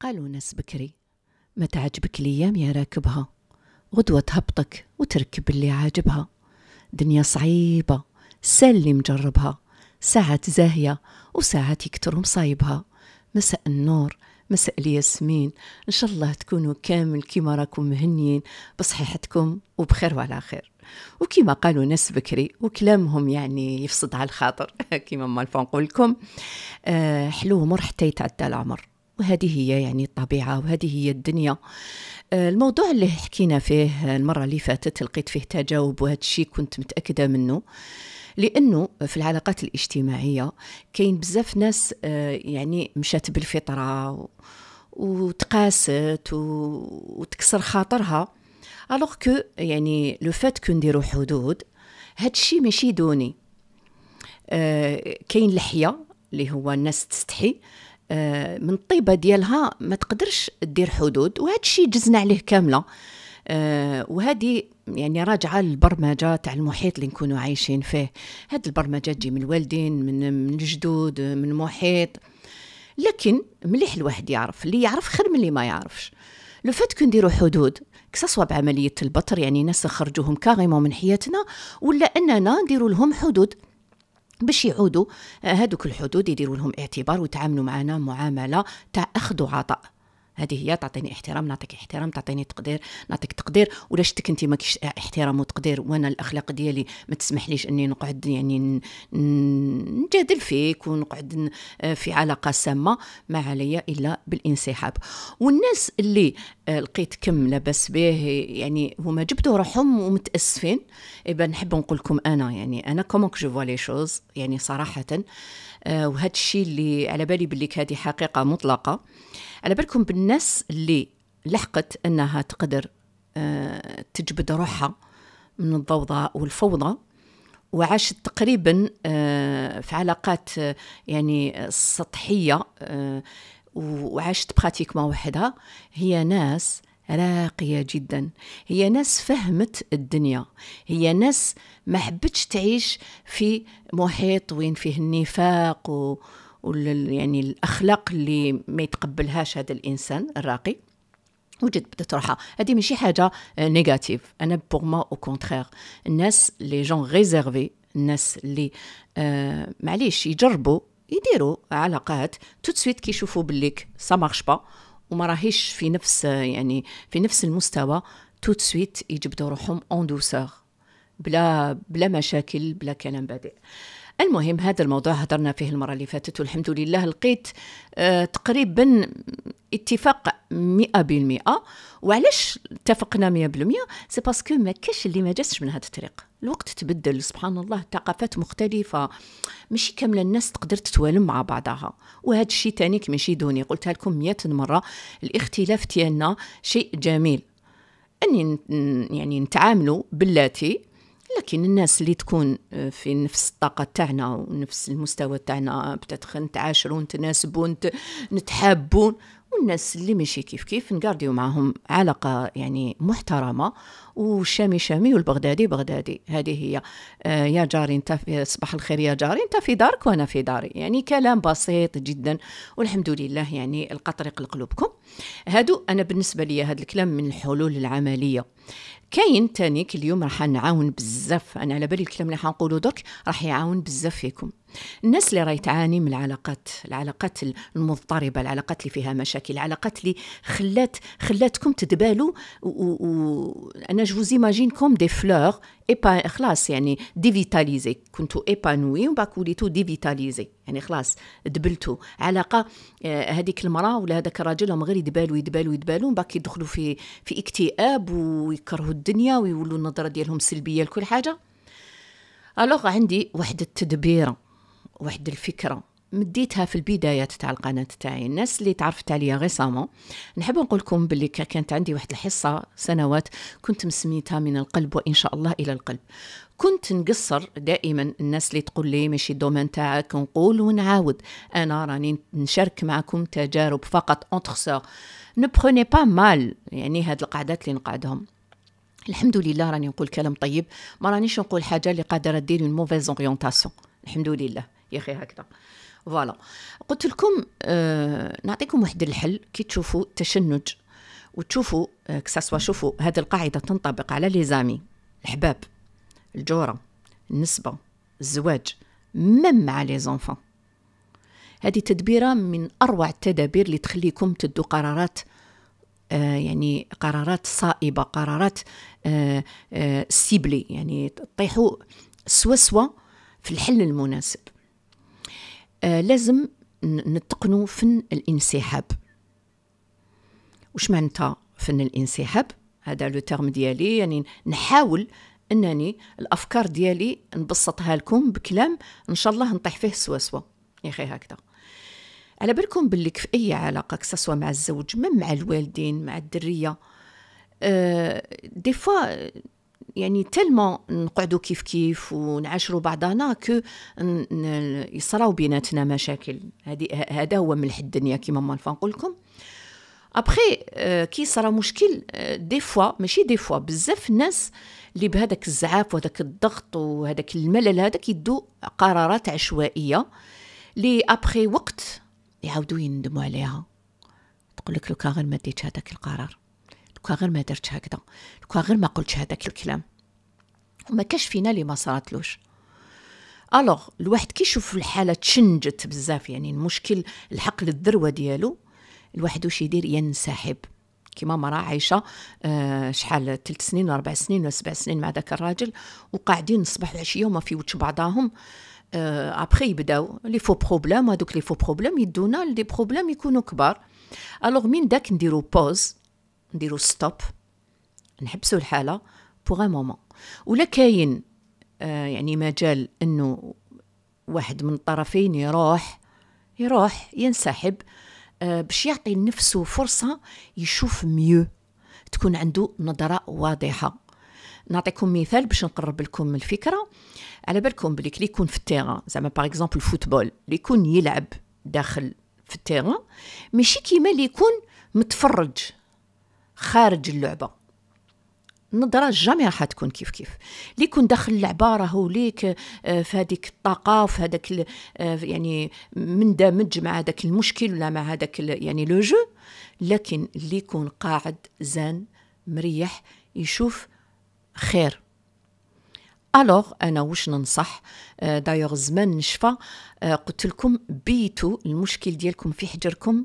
قالوا ناس بكري ما تعجبك الأيام يا راكبها غدوة تهبطك وتركب اللي عاجبها دنيا صعيبة سال اللي مجربها ساعات زاهية وساعات يكتر مصايبها مساء النور مساء الياسمين إن شاء الله تكونوا كامل كيما راكم مهنيين بصحيحتكم وبخير وعلى خير وكما قالوا ناس بكري وكلامهم يعني يفسد على الخاطر كيما ما نقول لكم آه، حلو مر حتى يتعدى العمر وهذه هي يعني الطبيعة وهذه هي الدنيا آه، الموضوع اللي حكينا فيه المرة اللي فاتت لقيت فيه تجاوب وهذا الشيء كنت متأكدة منه لانه في العلاقات الاجتماعيه كاين بزاف ناس آه، يعني مشات بالفطره وتقاست وتكسر خاطرها الوغ كو يعني لو فات كو نديرو حدود هادشي ماشي دوني آه، كاين لحيه اللي هو الناس تستحي آه، من الطيبه ديالها ما تقدرش دير حدود وهذا الشيء جزنا عليه كامله آه، وهذه يعني راجعه للبرمجه تاع المحيط اللي نكونوا عايشين فيه هذه البرمجه تجي من الوالدين من من الجدود من المحيط لكن مليح الواحد يعرف اللي يعرف خير من اللي ما يعرفش لو فات كنديروا حدود كسوا بعمليه البتر يعني ناس نخرجوهم كاغيمون من حياتنا ولا اننا نديروا لهم حدود باش يعودوا آه، هذوك الحدود يديروا لهم اعتبار ويتعاملوا معنا معامله تاع اخذ وعطاء هذه هي تعطيني احترام نعطيك احترام تعطيني تقدير نعطيك تقدير ولا شتك انت ماكيش احترام وتقدير وانا الاخلاق ديالي ما تسمحليش اني نقعد يعني نجادل فيك ونقعد آه، في علاقه سامه ما علي الا بالانسحاب والناس اللي آه، لقيت كم لاباس به يعني هما جبدوا روحهم ومتاسفين اذا نحب نقول لكم انا يعني انا كومون جو فوا لي شوز يعني صراحه آه، وهذا الشيء اللي على بالي بلي هذه حقيقه مطلقه على بالكم بالناس اللي لحقت انها تقدر آه، تجبد روحها من الضوضاء والفوضى وعاشت تقريبا آه، في علاقات آه، يعني سطحيه وعاشت براتيكما وحدها هي ناس راقية جدا هي ناس فهمت الدنيا هي ناس ما حبتش تعيش في محيط وين فيه النفاق و... يعني الاخلاق اللي ما يتقبلهاش هذا الانسان الراقي وجد بدات روحها هذه ماشي حاجه نيجاتيف آه, انا بوغ ما او كونترير الناس لي جون ريزيرفي الناس اللي آه معليش يجربوا يديروا علاقات توت سويت كيشوفوا بليك سا مارش با وما راهيش في نفس آه, يعني في نفس المستوى توت سويت يجبدوا روحهم اون دوسور بلا بلا مشاكل بلا كلام آه المهم هذا الموضوع هضرنا فيه المرة اللي فاتت والحمد لله لقيت آه تقريبا اتفاق مئة بالمئة وعلاش اتفقنا مئة بالمئة سي باسكو ما كاش اللي ما جاتش من هذا الطريق الوقت تبدل سبحان الله ثقافات مختلفة ماشي كاملة الناس تقدر تتوالم مع بعضها وهذا الشيء تانيك ماشي دوني قلتها لكم مئة مرة الاختلاف ديالنا شيء جميل اني يعني نتعاملوا باللاتي لكن الناس اللي تكون آه، في نفس الطاقه تاعنا ونفس المستوى تاعنا آه، بتتخ نتعاشروا نتناسبوا نتحابوا والناس اللي ماشي كيف كيف نقارديو معهم علاقة يعني محترمة وشامي شامي والبغدادي بغدادي هذه هي آه يا جاري انت في صباح الخير يا جاري انت في دارك وانا في داري يعني كلام بسيط جدا والحمد لله يعني القطر طريق لقلوبكم هادو انا بالنسبه لي هذا الكلام من الحلول العمليه كاين تانيك اليوم راح نعاون بزاف انا على بالي الكلام اللي حنقولو درك راح يعاون بزاف فيكم الناس اللي راهي تعاني من العلاقات العلاقات المضطربه العلاقات اللي فيها مشاكل العلاقات اللي خلات خلاتكم تدبالوا وانا جو زيماجينكم دي فلور ايبا خلاص يعني ديفيتاليزي كنتو ايبانوي ومن بعد وليتو ديفيتاليزي يعني خلاص دبلتو علاقه آه، هذيك المراه ولا هذاك الراجل هم غير يدبالوا يدبالوا يدبالوا ومن بعد يدخلوا في في اكتئاب ويكرهوا الدنيا ويولوا النظره ديالهم سلبيه لكل حاجه الوغ عندي واحد التدبيره واحد الفكره مديتها في البدايات تاع القناه تاعي الناس اللي تعرفت عليا غيسامون نحب نقول لكم باللي كانت عندي واحد الحصه سنوات كنت مسميتها من القلب وان شاء الله الى القلب كنت نقصر دائما الناس اللي تقول لي ماشي الدومين تاعك نقول ونعاود انا راني نشارك معكم تجارب فقط اونتر سور نو با مال يعني هاد القعدات اللي نقعدهم الحمد لله راني نقول كلام طيب ما رانيش نقول حاجه اللي قادره دير اون موفيز اورينتاسيون الحمد لله يا اخي هكذا فوالا قلت لكم آه نعطيكم واحد الحل كي تشوفوا التشنج وتشوفوا آه، كساسوا شوفوا هذه القاعده تنطبق على لي زامي الحباب الجوره النسبه الزواج مم مع لي زونفون هذه تدبيره من اروع التدابير اللي تخليكم تدوا قرارات آه يعني قرارات صائبه قرارات آه آه سيبلي يعني تطيحوا سوا سوا في الحل المناسب آه لازم نتقنوا فن الانسحاب وش معناتها فن الانسحاب هذا لو تيرم ديالي يعني نحاول انني الافكار ديالي نبسطها لكم بكلام ان شاء الله نطيح فيه سوا سوا يا اخي هكذا على بالكم بلك في اي علاقه سوا مع الزوج من مع الوالدين مع الدريه آه دي فوا يعني تلما نقعدوا كيف كيف ونعاشروا بعضنا كو يصراو بيناتنا مشاكل هذا هو ملح الدنيا كيما ما نقول لكم ابخي كي صرا مشكل دي فوا ماشي دي فوا بزاف الناس اللي بهذاك الزعاف وهذاك الضغط وهذاك الملل هذاك يدو قرارات عشوائيه لي ابخي وقت يعاودوا يندموا عليها تقول لك لو كان غير ما ديت هذاك القرار لوكا غير ما درتش هكذا لوكا غير ما قلتش هذاك الكلام وما كاش فينا اللي ما صراتلوش الوغ الواحد كيشوف الحاله تشنجت بزاف يعني المشكل الحق للذروه ديالو الواحد واش يدير ينسحب كيما مرا عايشه آه شحال ثلاث سنين ولا اربع سنين ولا سبع سنين مع ذاك الراجل وقاعدين الصباح العشيه وما وجه بعضاهم آه ابخي يبداو لي فو بروبليم هذوك لي فو بروبليم يدونا لدي بروبليم يكونوا كبار الوغ من داك نديرو بوز نديرو ستوب نحبسو الحاله بوغ ان مومون ولا كاين آه يعني مجال انه واحد من الطرفين يروح يروح ينسحب آه باش يعطي نفسه فرصه يشوف ميو تكون عنده نظره واضحه نعطيكم مثال باش نقرب لكم الفكره على بالكم بلي كي يكون في التيران زعما باغ اكزومبل الفوتبول اللي يكون يلعب داخل في التيران ماشي كيما اللي يكون متفرج خارج اللعبه النظره جامي راح تكون كيف كيف اللي يكون داخل اللعبه راهو ليك آه، في هذيك الطاقه وفي هذاك آه، يعني مندمج مع هذاك المشكل ولا مع هذاك يعني لو جو لكن اللي يكون قاعد زان مريح يشوف خير الوغ انا واش ننصح دايوغ آه، زمان نشفى قلت لكم بيتوا المشكل ديالكم في حجركم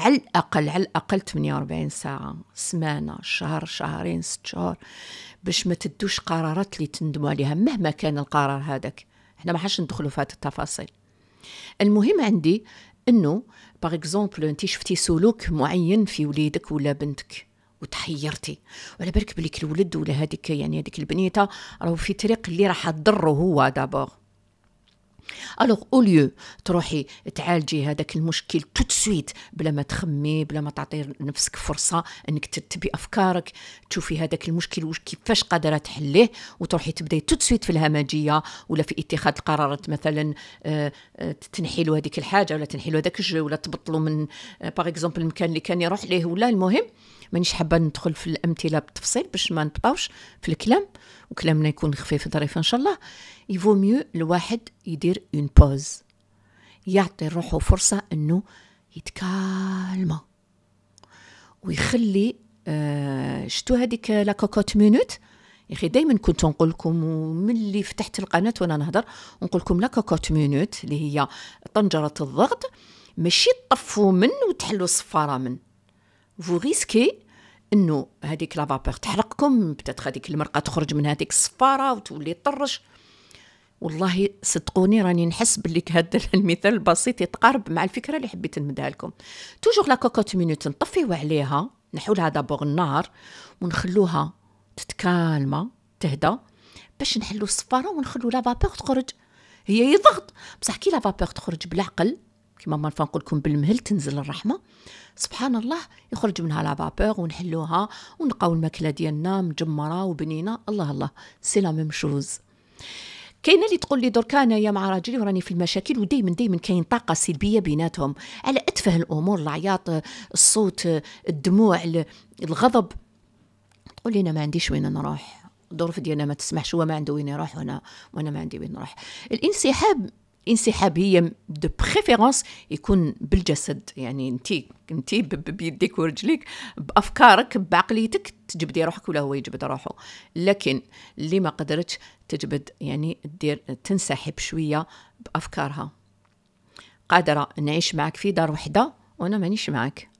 على الأقل على الأقل 48 ساعة سمانة شهر شهرين ست شهور باش ما تدوش قرارات اللي تندموا عليها مهما كان القرار هذاك احنا ما حاش ندخلوا في التفاصيل المهم عندي انه باغ اكزومبل انت شفتي سلوك معين في وليدك ولا بنتك وتحيرتي وعلى بالك بليك الولد ولا هذيك يعني هذيك البنيته راهو في طريق اللي راح تضره هو دابور الوغ او ليو تروحي تعالجي هذاك المشكل توت سويت بلا ما تخمي بلا ما تعطي نفسك فرصه انك ترتبي افكارك تشوفي هذاك المشكل واش كيفاش قادره تحليه وتروحي تبداي توت سويت في الهمجيه ولا في اتخاذ القرارات مثلا آه، آه، تنحيلوا هذيك الحاجه ولا تنحيلوا هذاك الجو ولا تبطلوا من باغ آه، اكزومبل المكان اللي كان يروح ليه ولا المهم مانيش حابه ندخل في الامثله بالتفصيل باش ما نبطاوش في الكلام وكلامنا يكون خفيف ظريف ان شاء الله يفو ميو الواحد يدير اون بوز يعطي روحه فرصه انه يتكالما ويخلي آه شتو هذيك لا كوكوت مينوت يا اخي دائما كنت نقول لكم ملي فتحت القناه وانا نهضر نقول لكم لا كوكوت مينوت اللي هي طنجره الضغط ماشي طفو من وتحلوا صفاره من فو ريسكي انه هذيك لافابور تحرقكم بتات هذيك المرقه تخرج من هذيك الصفاره وتولي طرش والله صدقوني راني نحس باللي هذا المثال البسيط يتقارب مع الفكره اللي حبيت نمدها لكم توجور لا كوكوت مينوت نطفيو عليها نحولها دابور النار ونخلوها تتكالما تهدى باش نحلو الصفاره ونخلو لافابور تخرج هي يضغط بصح كي لافابور تخرج بالعقل كيما ما نقول لكم بالمهل تنزل الرحمه سبحان الله يخرج منها لابابور ونحلوها ونلقاو الماكله ديالنا مجمره وبنينه الله الله سي لا ميم شوز كاينه اللي تقول لي دركا انايا مع راجلي وراني في المشاكل ودائما دائما كاين طاقه سلبيه بيناتهم على اتفه الامور العياط الصوت الدموع الغضب تقول لي انا ما عنديش وين نروح الظروف ديالنا ما تسمحش هو ما عنده وين يروح وانا وانا ما عندي وين نروح الانسحاب انسحابيه دو بريفيرونس يكون بالجسد يعني انت انت بيديك ورجليك بافكارك بعقليتك تجبدي روحك ولا هو يجبد روحه لكن اللي ما قدرتش تجبد يعني دير تنسحب شويه بافكارها قادره نعيش معك في دار وحده وانا مانيش معك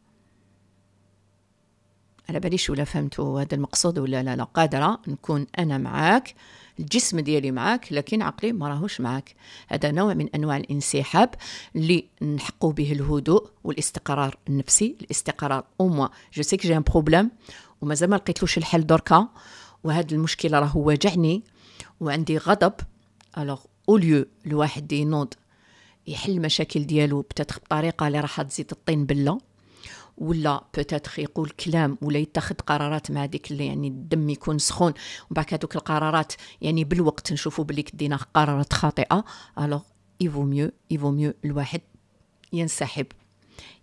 على باليش ولا فهمتوا هذا المقصود ولا لا لا قادره نكون انا معاك الجسم ديالي معاك لكن عقلي ما راهوش معاك هذا نوع من انواع الانسحاب اللي نحقوا به الهدوء والاستقرار النفسي الاستقرار او موا جو سي كو جي ان بروبليم ومازال ما لقيتلوش الحل دركا وهذا المشكله راه واجعني وعندي غضب الوغ اوليو الواحد ينوض يحل المشاكل ديالو بطريقه اللي راح تزيد الطين بله ولا بوتيتر يقول كلام ولا يتخذ قرارات مع ديك اللي يعني الدم يكون سخون ومن بعد هذوك القرارات يعني بالوقت نشوفوا بلي كدينا قرارات خاطئه الوغ يفو ميو يفو ميو الواحد ينسحب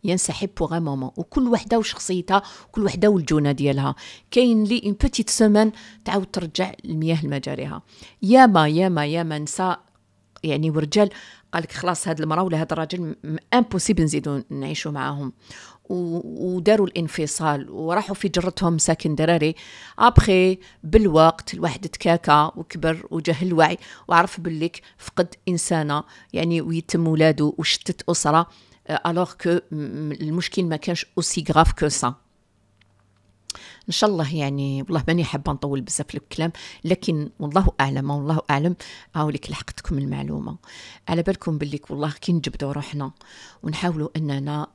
ينسحب بوغ مومون وكل وحده وشخصيتها كل وحده والجونه ديالها كاين لي اون بوتيت سومان تعاود ترجع المياه لمجاريها ياما ياما ياما نساء يعني ورجال قالك خلاص هاد المراه ولا هاد الراجل امبوسيبل نزيدو نعيشو معاهم وداروا الانفصال وراحوا في جرتهم ساكن دراري ابخي بالوقت الواحد تكاكا وكبر وجه الوعي وعرف بليك فقد انسانه يعني ويتم ولاده وشتت اسره الوغ آه، كو المشكل ما كانش اوسي غراف كو سا ان شاء الله يعني والله ماني حابه نطول بزاف الكلام لكن والله اعلم والله اعلم هاوليك لحقتكم المعلومه على بالكم بلي والله كي نجبدوا روحنا ونحاولوا اننا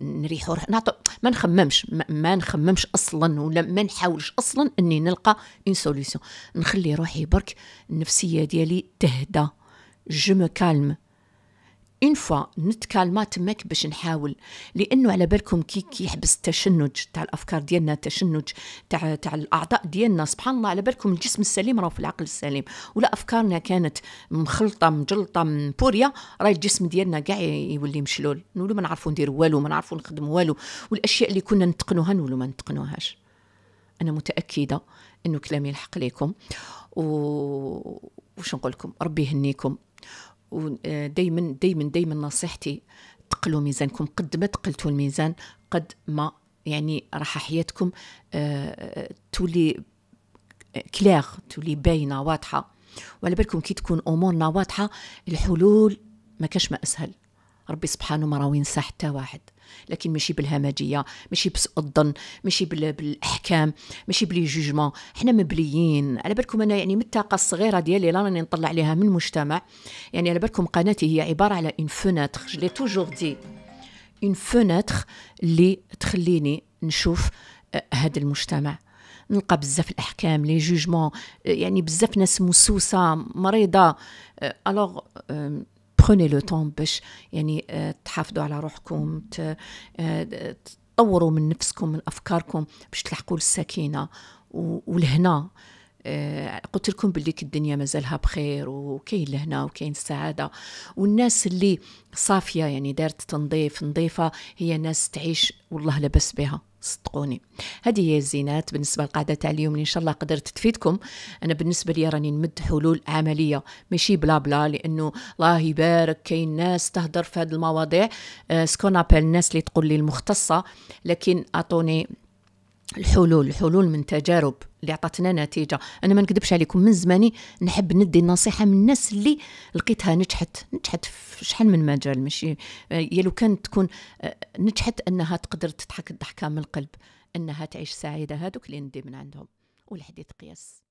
نريحوا روحنا ما نخممش ما نخممش اصلا ولا ما نحاولش اصلا اني نلقى اون سوليسيون نخلي روحي برك النفسيه ديالي تهدى جو مو كالم اون فوا نتكالما تمك باش نحاول لانه على بالكم كي كيحبس التشنج تاع الافكار ديالنا التشنج تاع تاع الاعضاء ديالنا سبحان الله على بالكم الجسم السليم راه في العقل السليم ولا افكارنا كانت مخلطه مجلطه بوريا راه الجسم ديالنا كاع يولي مشلول نولو ما نعرفو نديرو والو ما نعرفو نخدم والو والاشياء اللي كنا نتقنوها نولو ما نتقنوهاش انا متاكده انه كلامي الحق ليكم و... وش نقول لكم ربي يهنيكم ودائما دائما دائما نصيحتي تقلوا ميزانكم قد ما تقلتوا الميزان قد ما يعني راح حياتكم آه، تولي كلاغ تولي باينه واضحه وعلى بالكم كي تكون امورنا واضحه الحلول ما كاش ما اسهل ربي سبحانه ما ينسى حتى واحد لكن ماشي بالهمجيه ماشي بسوء الظن ماشي بالاحكام ماشي بلي جوجمون حنا مبليين على بالكم انا يعني من الطاقه الصغيره ديالي اللي راني نطلع عليها من المجتمع يعني على بالكم قناتي هي عباره على اون فونتر جو لي توجور دي اون فونتر اللي تخليني نشوف آه، هذا المجتمع نلقى بزاف الاحكام لي جوجمون آه، يعني بزاف ناس مسوسه مريضه الوغ آه، prenez لو طون باش يعني آه، تحافظوا على روحكم آه، تطوروا من نفسكم من افكاركم باش تلحقوا للسكينه والهنا آه، قلت لكم بليك الدنيا مازالها بخير وكاين لهنا وكاين السعاده والناس اللي صافيه يعني دارت تنظيف نظيفه هي ناس تعيش والله لاباس بها صدقوني هذه هي الزينات بالنسبه للقاعده تاع اليوم اللي ان شاء الله قدرت تفيدكم انا بالنسبه لي راني نمد حلول عمليه ماشي بلا بلا لانه الله يبارك كاين ناس تهضر في هذه المواضيع آه، سكون ابل الناس اللي تقول لي المختصه لكن اعطوني الحلول الحلول من تجارب اللي عطاتنا نتيجه انا ما نكذبش عليكم من زماني نحب ندي النصيحه من الناس اللي لقيتها نجحت نجحت في شحال من مجال ماشي يا لو كانت تكون آه، نجحت انها تقدر تضحك الضحكه من القلب انها تعيش سعيده هذوك اللي ندي من عندهم والحديث قياس